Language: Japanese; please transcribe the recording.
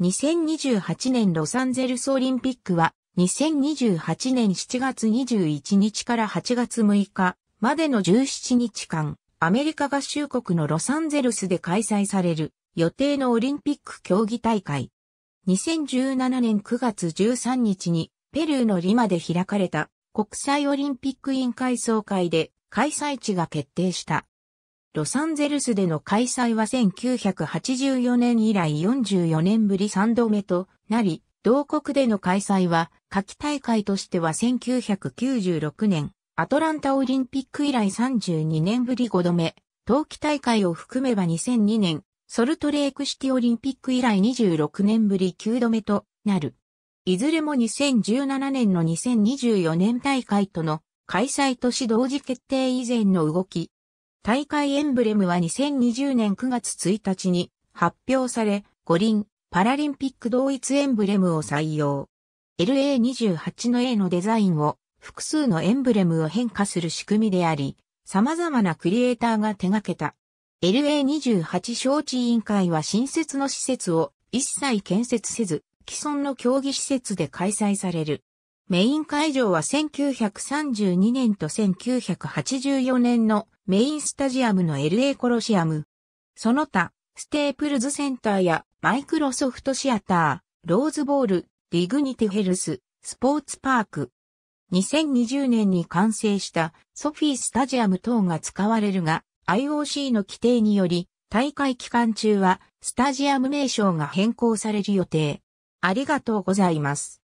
2028年ロサンゼルスオリンピックは、2028年7月21日から8月6日までの17日間、アメリカ合衆国のロサンゼルスで開催される予定のオリンピック競技大会。2017年9月13日にペルーのリマで開かれた国際オリンピック委員会総会で開催地が決定した。ロサンゼルスでの開催は1984年以来44年ぶり3度目となり、同国での開催は、夏季大会としては1996年、アトランタオリンピック以来32年ぶり5度目、冬季大会を含めば2002年、ソルトレークシティオリンピック以来26年ぶり9度目となる。いずれも2017年の2024年大会との開催都市同時決定以前の動き大会エンブレムは2020年9月1日に発表され、五輪パラリンピック同一エンブレムを採用。LA28 の A のデザインを複数のエンブレムを変化する仕組みであり、様々なクリエイターが手掛けた。LA28 招致委員会は新設の施設を一切建設せず、既存の競技施設で開催される。メイン会場は1932年と1984年のメインスタジアムの LA コロシアム。その他、ステープルズセンターやマイクロソフトシアター、ローズボール、ディグニティヘルス、スポーツパーク。2020年に完成したソフィースタジアム等が使われるが、IOC の規定により、大会期間中はスタジアム名称が変更される予定。ありがとうございます。